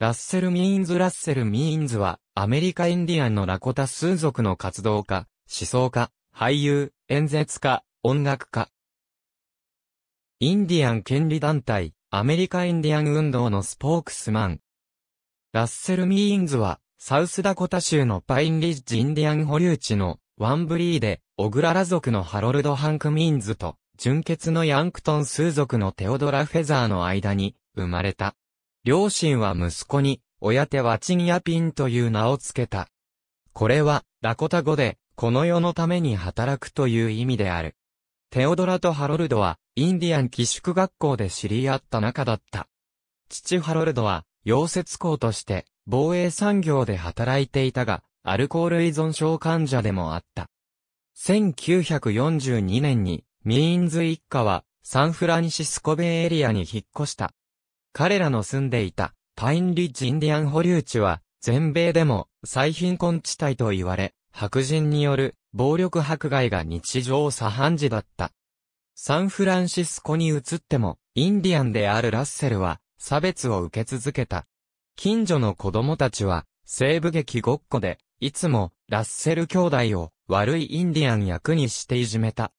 ラッセル・ミーンズ・ラッセル・ミーンズは、アメリカ・インディアンのラコタ数族の活動家、思想家、俳優、演説家、音楽家。インディアン権利団体、アメリカ・インディアン運動のスポークスマン。ラッセル・ミーンズは、サウスダコタ州のパインリッジ・インディアン保留地のワンブリーで、オグララ族のハロルド・ハンク・ミーンズと、純血のヤンクトン数族のテオドラ・フェザーの間に生まれた。両親は息子に、親手はチニアピンという名を付けた。これは、ラコタ語で、この世のために働くという意味である。テオドラとハロルドは、インディアン寄宿学校で知り合った仲だった。父ハロルドは、溶接工として、防衛産業で働いていたが、アルコール依存症患者でもあった。1942年に、ミーンズ一家は、サンフランシスコベイエリアに引っ越した。彼らの住んでいたパインリッジインディアン保留地は全米でも最貧困地帯と言われ、白人による暴力迫害が日常茶飯事だった。サンフランシスコに移っても、インディアンであるラッセルは差別を受け続けた。近所の子供たちは西部劇ごっこで、いつもラッセル兄弟を悪いインディアン役にしていじめた。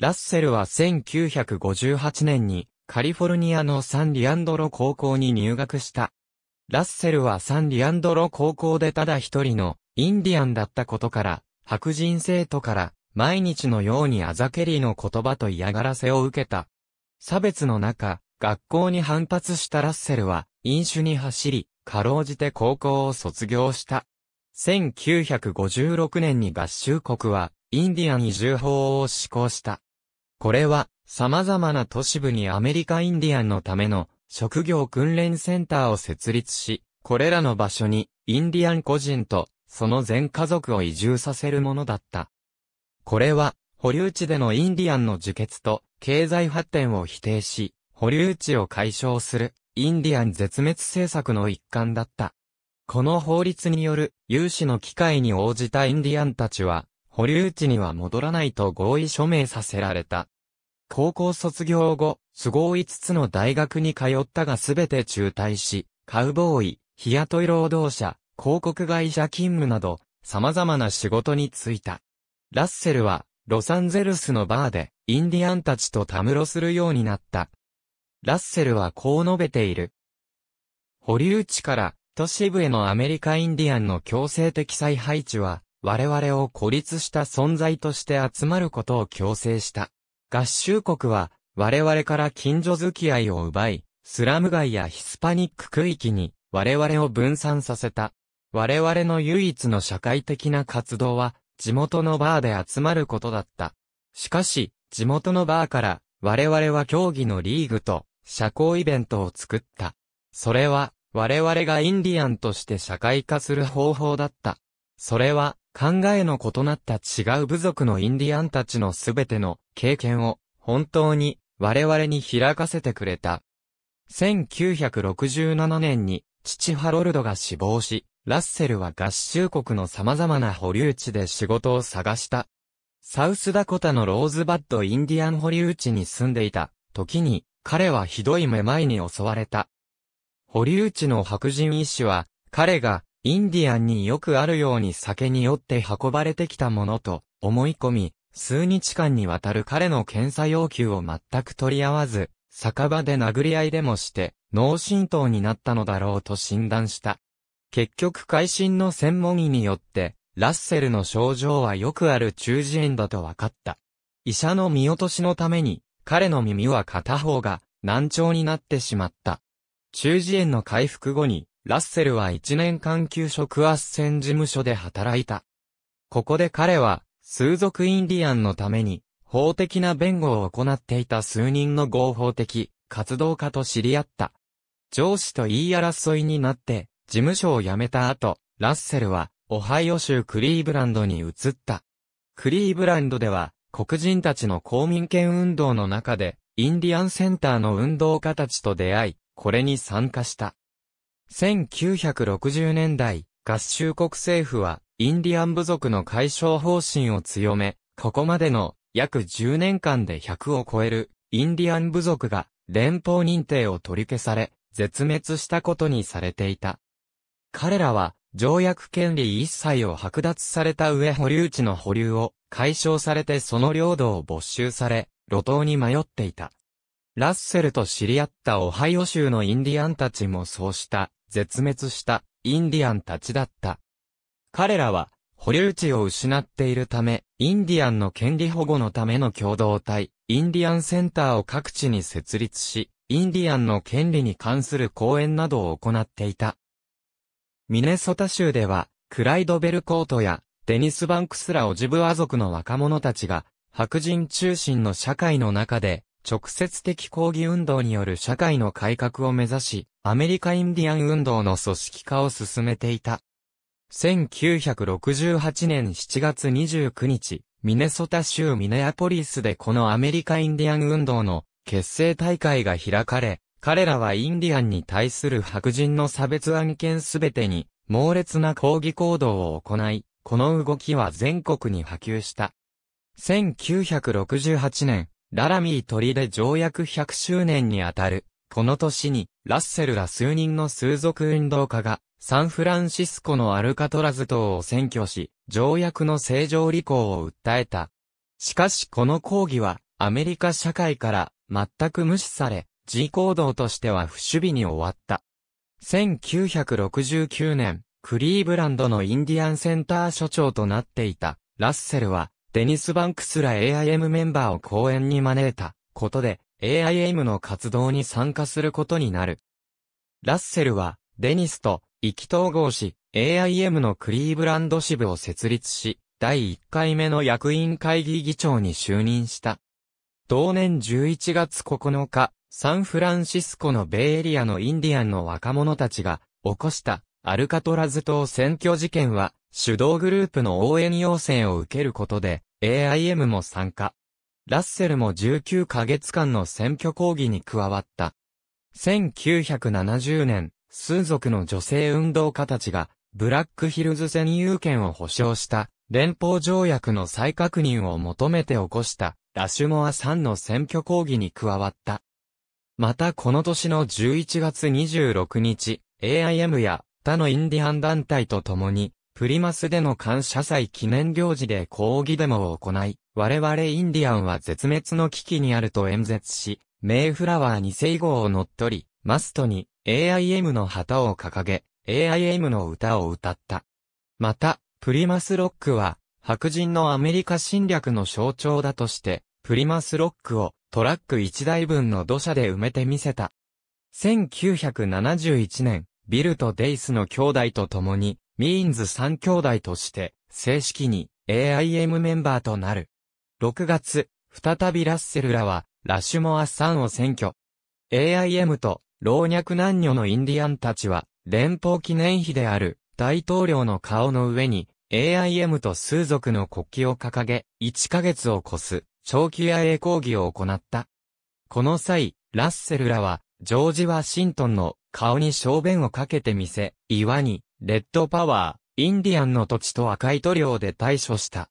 ラッセルは1958年にカリフォルニアのサンリアンドロ高校に入学した。ラッセルはサンリアンドロ高校でただ一人のインディアンだったことから、白人生徒から毎日のようにアザケリーの言葉と嫌がらせを受けた。差別の中、学校に反発したラッセルは飲酒に走り、かろうじて高校を卒業した。1956年に合衆国はインディアン移住法を施行した。これは様々な都市部にアメリカインディアンのための職業訓練センターを設立し、これらの場所にインディアン個人とその全家族を移住させるものだった。これは保留地でのインディアンの受決と経済発展を否定し、保留地を解消するインディアン絶滅政策の一環だった。この法律による有志の機会に応じたインディアンたちは、保留地には戻らないと合意署名させられた。高校卒業後、都合5つの大学に通ったがすべて中退し、カウボーイ、日雇い労働者、広告会社勤務など、様々な仕事に就いた。ラッセルは、ロサンゼルスのバーで、インディアンたちとたむろするようになった。ラッセルはこう述べている。堀内から、都市部へのアメリカインディアンの強制的再配置は、我々を孤立した存在として集まることを強制した。合衆国は、我々から近所付き合いを奪い、スラム街やヒスパニック区域に、我々を分散させた。我々の唯一の社会的な活動は、地元のバーで集まることだった。しかし、地元のバーから、我々は競技のリーグと、社交イベントを作った。それは、我々がインディアンとして社会化する方法だった。それは、考えの異なった違う部族のインディアンたちのすべての経験を本当に我々に開かせてくれた。1967年に父ハロルドが死亡し、ラッセルは合衆国の様々な保留地で仕事を探した。サウスダコタのローズバッドインディアン保留地に住んでいた時に彼はひどいめまいに襲われた。保留地の白人医師は彼がインディアンによくあるように酒に酔って運ばれてきたものと思い込み、数日間にわたる彼の検査要求を全く取り合わず、酒場で殴り合いでもして、脳震盪になったのだろうと診断した。結局会心の専門医によって、ラッセルの症状はよくある中耳炎だと分かった。医者の見落としのために、彼の耳は片方が難聴になってしまった。中耳炎の回復後に、ラッセルは1年間給食斡旋事務所で働いた。ここで彼は、数族インディアンのために、法的な弁護を行っていた数人の合法的活動家と知り合った。上司と言い争いになって、事務所を辞めた後、ラッセルは、オハイオ州クリーブランドに移った。クリーブランドでは、黒人たちの公民権運動の中で、インディアンセンターの運動家たちと出会い、これに参加した。1960年代、合衆国政府は、インディアン部族の解消方針を強め、ここまでの約10年間で100を超えるインディアン部族が連邦認定を取り消され、絶滅したことにされていた。彼らは、条約権利一切を剥奪された上保留地の保留を解消されてその領土を没収され、路頭に迷っていた。ラッセルと知り合ったオハイオ州のインディアンたちもそうした、絶滅したインディアンたちだった。彼らは、保留地を失っているため、インディアンの権利保護のための共同体、インディアンセンターを各地に設立し、インディアンの権利に関する講演などを行っていた。ミネソタ州では、クライド・ベルコートや、デニス・バンクスらオジブア族の若者たちが、白人中心の社会の中で、直接的抗議運動による社会の改革を目指し、アメリカインディアン運動の組織化を進めていた。1968年7月29日、ミネソタ州ミネアポリスでこのアメリカインディアン運動の結成大会が開かれ、彼らはインディアンに対する白人の差別案件すべてに猛烈な抗議行動を行い、この動きは全国に波及した。1968年、ララミー鳥で条約100周年にあたる。この年に、ラッセルら数人の数族運動家が、サンフランシスコのアルカトラズ島を占拠し、条約の正常履行を訴えた。しかしこの抗議は、アメリカ社会から全く無視され、自行動としては不守備に終わった。1969年、クリーブランドのインディアンセンター所長となっていた、ラッセルは、デニス・バンクスら AIM メンバーを講演に招いたことで AIM の活動に参加することになる。ラッセルはデニスと意気投合し AIM のクリーブランド支部を設立し、第1回目の役員会議議長に就任した。同年11月9日、サンフランシスコのベイエリアのインディアンの若者たちが起こしたアルカトラズ島選挙事件は主導グループの応援要請を受けることで、AIM も参加。ラッセルも19ヶ月間の選挙抗議に加わった。1970年、数族の女性運動家たちが、ブラックヒルズ占有権を保障した、連邦条約の再確認を求めて起こした、ラシュモアさんの選挙抗議に加わった。またこの年の11月26日、AIM や他のインディアン団体と共に、プリマスでの感謝祭記念行事で抗議デモを行い、我々インディアンは絶滅の危機にあると演説し、メイフラワーに生号を乗っ取り、マストに AIM の旗を掲げ、AIM の歌を歌った。また、プリマスロックは、白人のアメリカ侵略の象徴だとして、プリマスロックをトラック1台分の土砂で埋めてみせた。1971年、ビルとデイスの兄弟と共に、ミーンズ3兄弟として、正式に AIM メンバーとなる。6月、再びラッセルらは、ラシュモアさんを選挙。AIM と老若男女のインディアンたちは、連邦記念碑である大統領の顔の上に、AIM と数族の国旗を掲げ、1ヶ月を超す、長期野栄抗議を行った。この際、ラッセルらは、ジョージ・ワシントンの顔に小便をかけてみせ、岩にレッドパワー、インディアンの土地と赤い塗料で対処した。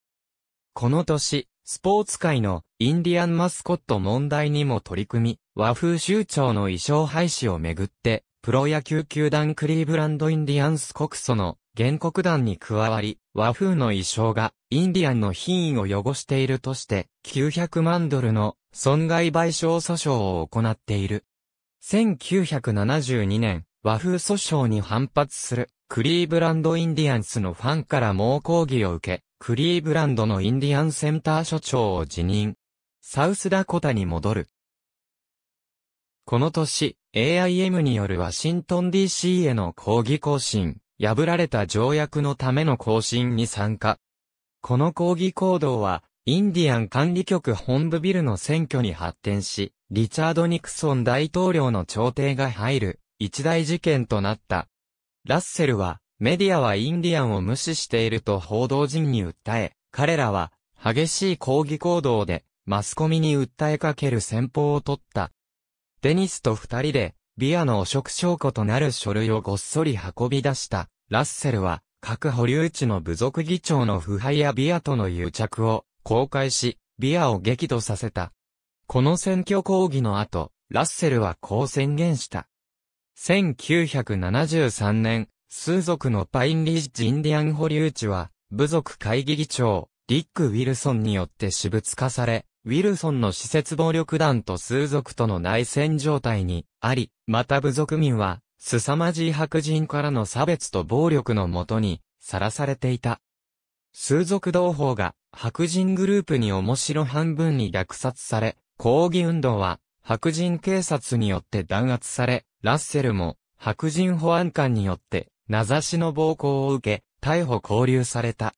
この年、スポーツ界のインディアンマスコット問題にも取り組み、和風州長の衣装廃止をめぐって、プロ野球球団クリーブランドインディアンス告訴の原告団に加わり、和風の衣装がインディアンの品位を汚しているとして、900万ドルの損害賠償訴訟を行っている。1972年、和風訴訟に反発するクリーブランドインディアンスのファンから猛抗議を受け、クリーブランドのインディアンセンター所長を辞任。サウスダコタに戻る。この年、AIM によるワシントン DC への抗議行進、破られた条約のための行進に参加。この抗議行動は、インディアン管理局本部ビルの選挙に発展し、リチャード・ニクソン大統領の調停が入る、一大事件となった。ラッセルは、メディアはインディアンを無視していると報道陣に訴え、彼らは、激しい抗議行動で、マスコミに訴えかける戦法を取った。デニスと二人で、ビアの汚職証拠となる書類をごっそり運び出した。ラッセルは、核保留地の部族議長の腐敗やビアとの癒着を公開し、ビアを激怒させた。この選挙抗議の後、ラッセルはこう宣言した。1973年、数族のパインリッジ・インディアン保留地は、部族会議議長、リック・ウィルソンによって私物化され、ウィルソンの施設暴力団と数族との内戦状態にあり、また部族民は、凄まじい白人からの差別と暴力のもとに、さらされていた。数族同胞が、白人グループに面白半分に虐殺され、抗議運動は、白人警察によって弾圧され、ラッセルも、白人保安官によって、名指しの暴行を受け、逮捕拘留された。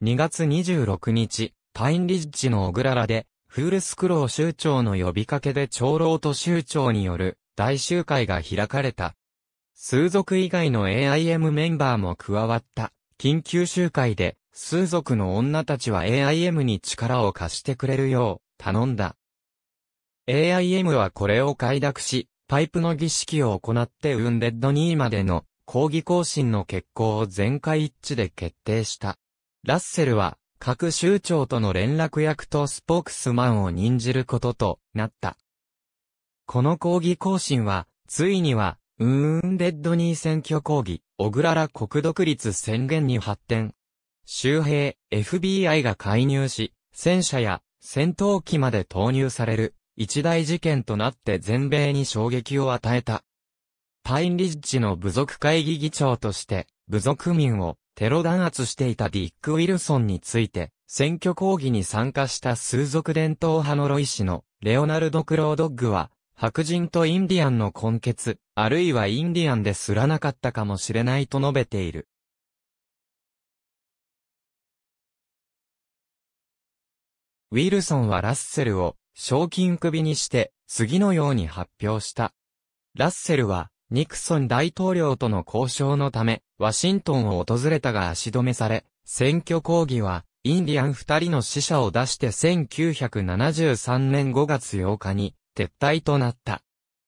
2月26日、パインリッジのオグララで、フールスクロー州長の呼びかけで長老と州長による大集会が開かれた。数族以外の AIM メンバーも加わった。緊急集会で、数族の女たちは AIM に力を貸してくれるよう頼んだ。AIM はこれを快諾し、パイプの儀式を行ってウンデッド2ーまでの抗議行進の決行を全会一致で決定した。ラッセルは、各州長との連絡役とスポークスマンを任じることとなった。この抗議行進は、ついには、ウーンデッドニー選挙抗議、オグララ国独立宣言に発展。周平、FBI が介入し、戦車や戦闘機まで投入される。一大事件となって全米に衝撃を与えた。パインリッジの部族会議議長として、部族民をテロ弾圧していたディック・ウィルソンについて、選挙抗議に参加した数族伝統派のロイ氏のレオナルド・クロードッグは、白人とインディアンの根血、あるいはインディアンですらなかったかもしれないと述べている。ウィルソンはラッセルを賞金首にして、次のように発表した。ラッセルは、ニクソン大統領との交渉のため、ワシントンを訪れたが足止めされ、選挙抗議は、インディアン二人の死者を出して1973年5月8日に撤退となった。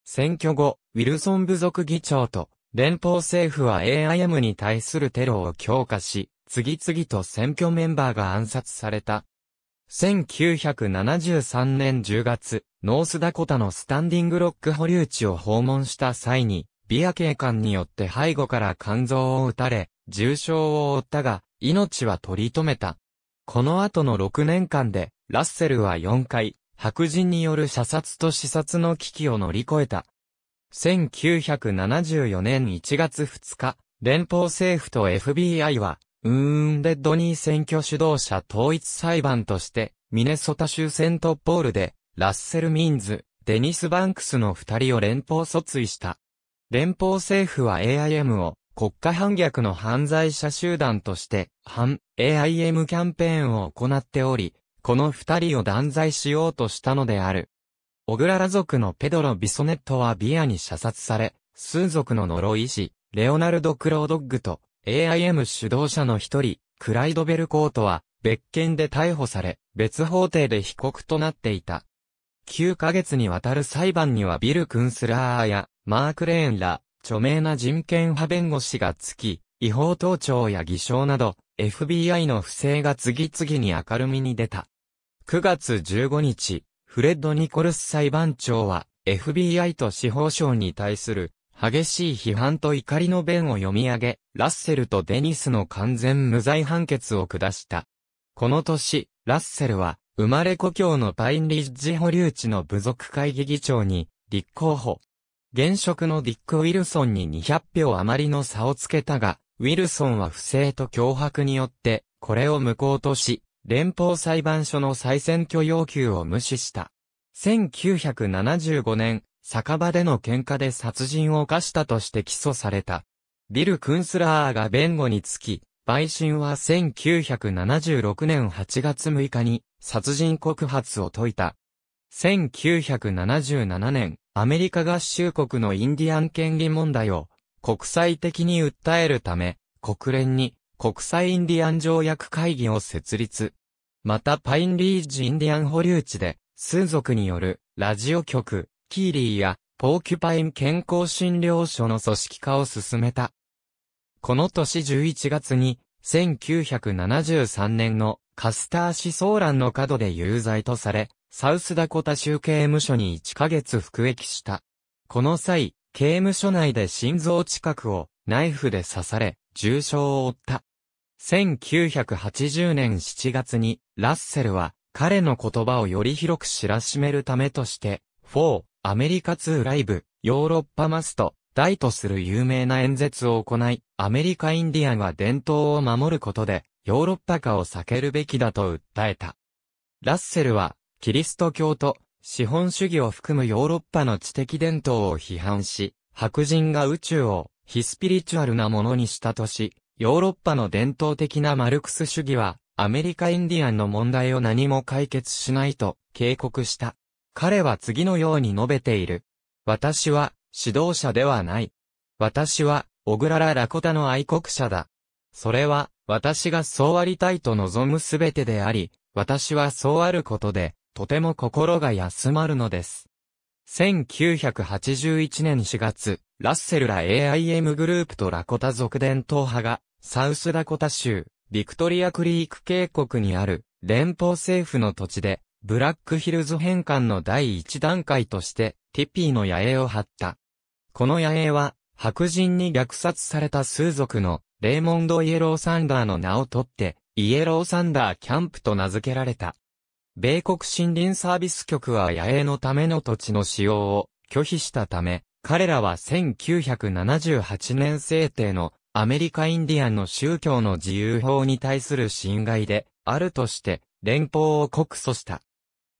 選挙後、ウィルソン部族議長と連邦政府は AIM に対するテロを強化し、次々と選挙メンバーが暗殺された。1973年10月、ノースダコタのスタンディングロック保留地を訪問した際に、ビア警官によって背後から肝臓を撃たれ、重傷を負ったが、命は取り留めた。この後の6年間で、ラッセルは4回、白人による射殺と視殺の危機を乗り越えた。1974年1月2日、連邦政府と FBI は、ウーンレッドニー選挙主導者統一裁判として、ミネソタ州セントポールで、ラッセル・ミンズ、デニス・バンクスの二人を連邦訴追した。連邦政府は AIM を国家反逆の犯罪者集団として、反 AIM キャンペーンを行っており、この二人を断罪しようとしたのである。オグララ族のペドロ・ビソネットはビアに射殺され、数族の呪い師、レオナルド・クロードッグと AIM 主導者の一人、クライドベルコートは、別件で逮捕され、別法廷で被告となっていた。9ヶ月にわたる裁判にはビル・クンスラーや、マーク・レーンら、著名な人権派弁護士がつき、違法盗聴や偽証など、FBI の不正が次々に明るみに出た。9月15日、フレッド・ニコルス裁判長は、FBI と司法省に対する激しい批判と怒りの弁を読み上げ、ラッセルとデニスの完全無罪判決を下した。この年、ラッセルは、生まれ故郷のパインリッジ保留地の部族会議議長に、立候補。現職のディック・ウィルソンに200票余りの差をつけたが、ウィルソンは不正と脅迫によって、これを無効とし、連邦裁判所の再選挙要求を無視した。1975年、酒場での喧嘩で殺人を犯したとして起訴された。ビル・クンスラーが弁護につき、陪審は1976年8月6日に殺人告発を解いた。1977年、アメリカ合衆国のインディアン権利問題を国際的に訴えるため、国連に国際インディアン条約会議を設立。またパインリージ・インディアン保留地で、数族によるラジオ局、キーリーやポーキュパイン健康診療所の組織化を進めた。この年11月に、1973年のカスター思想欄の角で有罪とされ、サウスダコタ州刑務所に1ヶ月服役した。この際、刑務所内で心臓近くをナイフで刺され、重傷を負った。1980年7月に、ラッセルは彼の言葉をより広く知らしめるためとして、フォー、アメリカ2ライブ、ヨーロッパマスト、大とする有名な演説を行い、アメリカインディアンは伝統を守ることで、ヨーロッパ化を避けるべきだと訴えた。ラッセルは、キリスト教と資本主義を含むヨーロッパの知的伝統を批判し、白人が宇宙を非スピリチュアルなものにしたとし、ヨーロッパの伝統的なマルクス主義は、アメリカインディアンの問題を何も解決しないと警告した。彼は次のように述べている。私は、指導者ではない。私は、小倉らラコタの愛国者だ。それは、私がそうありたいと望むすべてであり、私はそうあることで、とても心が休まるのです。1981年4月、ラッセルら AIM グループとラコタ族伝統派が、サウスダコタ州、ビクトリアクリーク渓谷にある、連邦政府の土地で、ブラックヒルズ変換の第一段階として、ティピーの野営を張った。この野営は、白人に虐殺された数族の、レーモンド・イエロー・サンダーの名を取って、イエロー・サンダー・キャンプと名付けられた。米国森林サービス局は野営のための土地の使用を拒否したため、彼らは1978年制定のアメリカインディアンの宗教の自由法に対する侵害であるとして連邦を告訴した。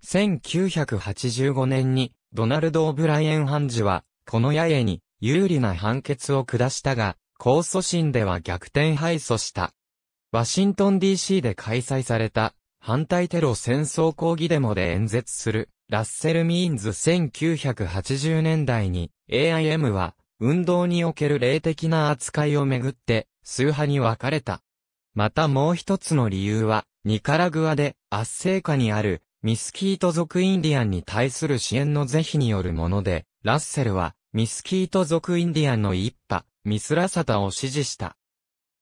1985年にドナルド・オブライエン判事は、この八重に有利な判決を下したが、控訴審では逆転敗訴した。ワシントン DC で開催された反対テロ戦争抗議デモで演説するラッセル・ミーンズ1980年代に AIM は運動における霊的な扱いをめぐって数派に分かれた。またもう一つの理由はニカラグアで圧政下にあるミスキート族インディアンに対する支援の是非によるもので、ラッセルは、ミスキート族インディアンの一派、ミスラサタを支持した。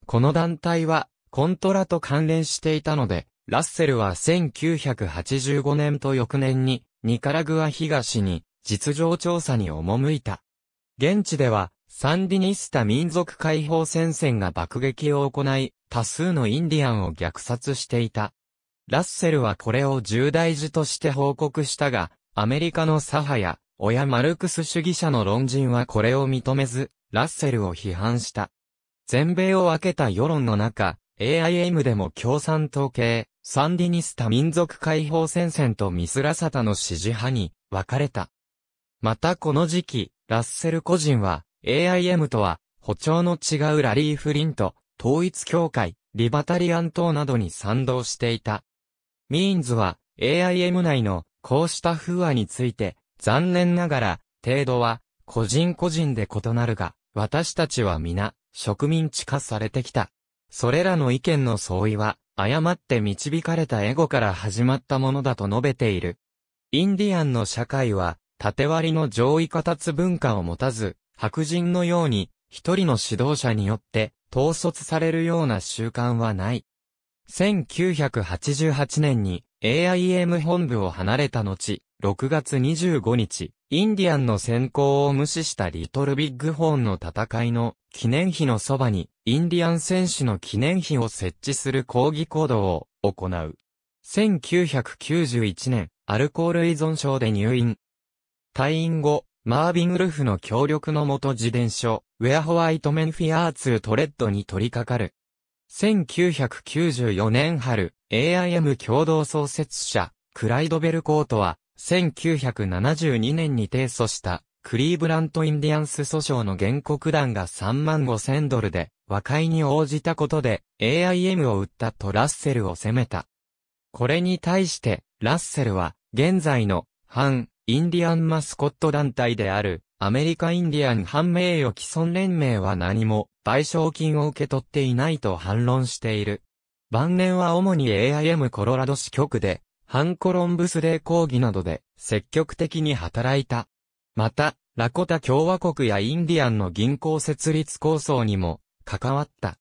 この団体は、コントラと関連していたので、ラッセルは1985年と翌年に、ニカラグア東に、実情調査に赴いた。現地では、サンディニスタ民族解放戦線が爆撃を行い、多数のインディアンを虐殺していた。ラッセルはこれを重大事として報告したが、アメリカの左派や、親マルクス主義者の論人はこれを認めず、ラッセルを批判した。全米を分けた世論の中、AIM でも共産党系、サンディニスタ民族解放戦線とミスラサタの支持派に分かれた。またこの時期、ラッセル個人は、AIM とは、歩調の違うラリー・フリント、統一協会、リバタリアン党などに賛同していた。ミーンズは AIM 内のこうした不和について、残念ながら、程度は個人個人で異なるが、私たちは皆、植民地化されてきた。それらの意見の相違は、誤って導かれたエゴから始まったものだと述べている。インディアンの社会は、縦割りの上位形文化を持たず、白人のように、一人の指導者によって、統率されるような習慣はない。1988年に AIM 本部を離れた後、6月25日、インディアンの先行を無視したリトルビッグホーンの戦いの記念碑のそばに、インディアン選手の記念碑を設置する抗議行動を行う。1991年、アルコール依存症で入院。退院後、マービン・ウルフの協力のもと自伝書、ウェア・ホワイト・メンフィアーツ・トレッドに取り掛かる。1994年春、AIM 共同創設者、クライド・ベルコートは、1972年に提訴した、クリーブラント・インディアンス訴訟の原告団が3万5千ドルで、和解に応じたことで、AIM を売ったとラッセルを責めた。これに対して、ラッセルは、現在の、反、インディアンマスコット団体である、アメリカインディアン反名誉毀損連盟は何も賠償金を受け取っていないと反論している。晩年は主に AIM コロラド支局で、ハンコロンブスデー抗議などで積極的に働いた。また、ラコタ共和国やインディアンの銀行設立構想にも関わった。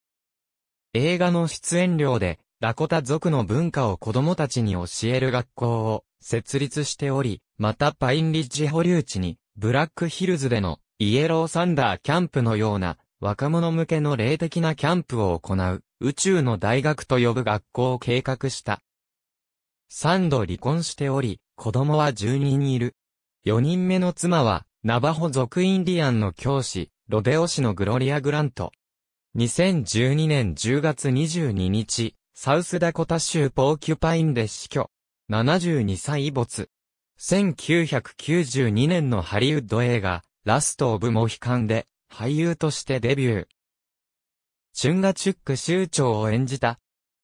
映画の出演料で、ラコタ族の文化を子供たちに教える学校を設立しており、またパインリッジ保留地にブラックヒルズでのイエローサンダーキャンプのような若者向けの霊的なキャンプを行う宇宙の大学と呼ぶ学校を計画した。3度離婚しており、子供は1人いる。4人目の妻は、ナバホ族インディアンの教師、ロデオ氏のグロリア・グラント。2012年10月22日、サウスダコタ州ポーキュパインで死去。72歳没。1992年のハリウッド映画、ラスト・オブ・モヒカンで、俳優としてデビュー。チュンガチュック州長を演じた。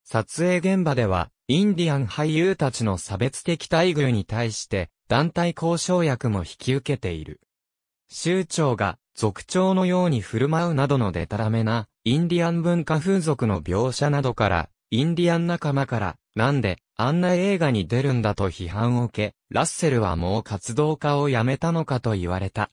撮影現場では、インディアン俳優たちの差別的待遇に対して、団体交渉役も引き受けている。州長が、族長のように振る舞うなどのデタラメな、インディアン文化風俗の描写などから、インディアン仲間から、なんで、あんな映画に出るんだと批判を受け、ラッセルはもう活動家を辞めたのかと言われた。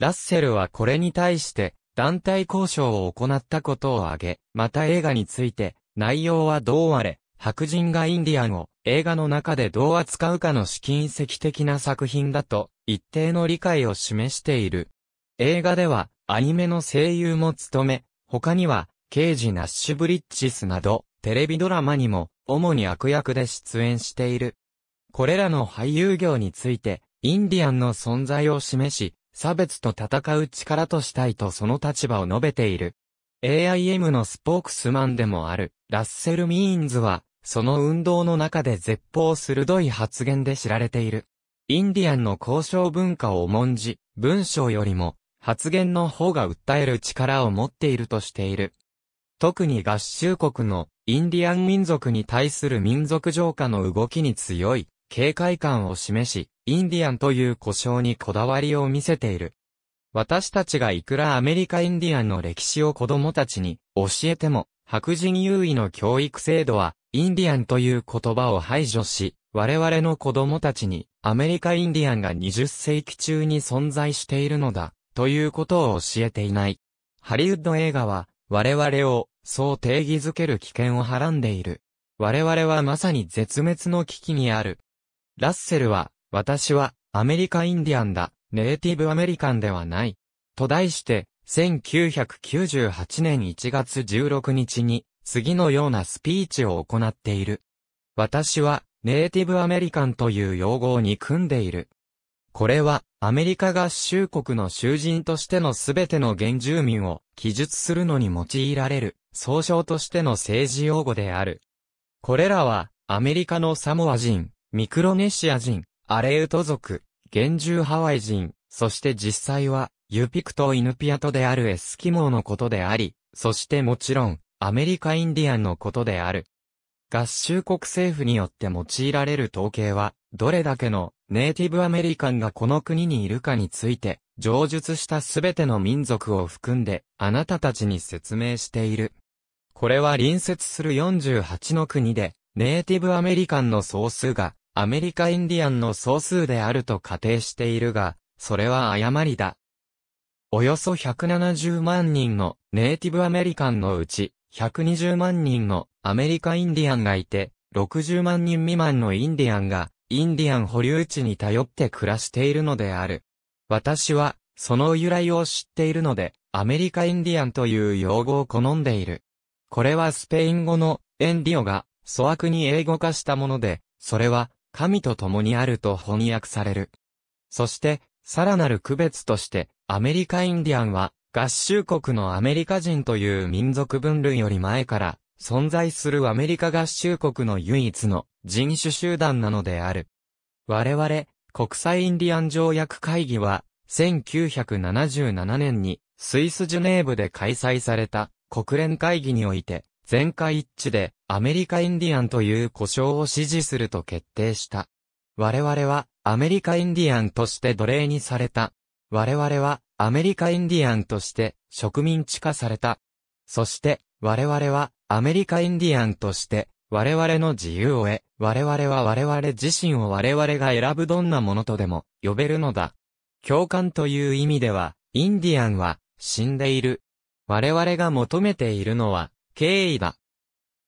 ラッセルはこれに対して団体交渉を行ったことを挙げ、また映画について内容はどうあれ、白人がインディアンを映画の中でどう扱うかの試金石的な作品だと一定の理解を示している。映画ではアニメの声優も務め、他には刑事ナッシュブリッジスなどテレビドラマにも主に悪役で出演している。これらの俳優業について、インディアンの存在を示し、差別と戦う力としたいとその立場を述べている。AIM のスポークスマンでもある、ラッセル・ミーンズは、その運動の中で絶望鋭い発言で知られている。インディアンの交渉文化を重んじ、文章よりも、発言の方が訴える力を持っているとしている。特に合衆国のインディアン民族に対する民族浄化の動きに強い警戒感を示し、インディアンという故障にこだわりを見せている。私たちがいくらアメリカインディアンの歴史を子供たちに教えても、白人優位の教育制度は、インディアンという言葉を排除し、我々の子供たちに、アメリカインディアンが20世紀中に存在しているのだ、ということを教えていない。ハリウッド映画は、我々を、そう定義づける危険をはらんでいる。我々はまさに絶滅の危機にある。ラッセルは、私は、アメリカインディアンだ、ネイティブアメリカンではない。と題して、1998年1月16日に、次のようなスピーチを行っている。私は、ネイティブアメリカンという用語を憎んでいる。これは、アメリカ合衆国の囚人としてのすべての原住民を記述するのに用いられる、総称としての政治用語である。これらは、アメリカのサモア人、ミクロネシア人、アレウト族、厳住ハワイ人、そして実際は、ユピクとイヌピアトであるエスキモーのことであり、そしてもちろん、アメリカインディアンのことである。合衆国政府によって用いられる統計は、どれだけのネイティブアメリカンがこの国にいるかについて、上述したすべての民族を含んで、あなたたちに説明している。これは隣接する48の国で、ネイティブアメリカンの総数がアメリカインディアンの総数であると仮定しているが、それは誤りだ。およそ170万人のネイティブアメリカンのうち、120万人のアメリカインディアンがいて、60万人未満のインディアンが、インディアン保留地に頼って暮らしているのである。私は、その由来を知っているので、アメリカインディアンという用語を好んでいる。これはスペイン語のエンディオが粗悪に英語化したもので、それは神と共にあると翻訳される。そして、さらなる区別として、アメリカインディアンは、合衆国のアメリカ人という民族分類より前から、存在するアメリカ合衆国の唯一の人種集団なのである。我々、国際インディアン条約会議は、1977年に、スイスジュネーブで開催された国連会議において、全会一致でアメリカインディアンという呼称を支持すると決定した。我々はアメリカインディアンとして奴隷にされた。我々はアメリカインディアンとして植民地化された。そして我々はアメリカインディアンとして我々の自由を得、我々は我々自身を我々が選ぶどんなものとでも呼べるのだ。共感という意味では、インディアンは死んでいる。我々が求めているのは経緯だ。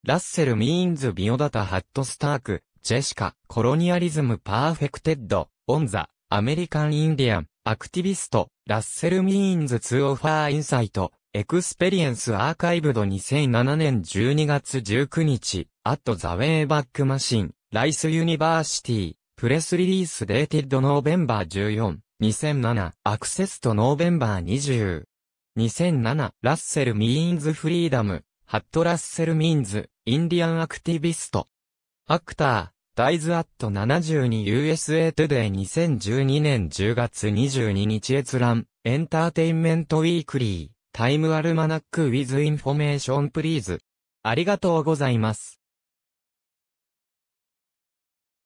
ラッセル・ミーンズ・ビオダタ・ハット・スターク、ジェシカ、コロニアリズム・パーフェクテッド、オン・ザ、アメリカン・インディアン、アクティビスト、ラッセル・ミーンズ・ツー・オファー・インサイト、エクスペリエンス・アーカイブド2007年12月19日、アット・ザ・ウェイ・バック・マシン、ライス・ユニバーシティ、プレスリリース・デーティッド・ノーベンバー14、2007、アクセスとノーベンバー20。2007、ラッセル・ミーンズ・フリーダム、ハット・ラッセル・ミンズ、インディアン・アクティビスト。アクター、ダイズ・アット 72USA トゥデイ2012年10月22日閲覧、エンターテインメント・ウィークリー、タイム・アルマナック・ウィズ・インフォメーション・プリーズ。ありがとうございます。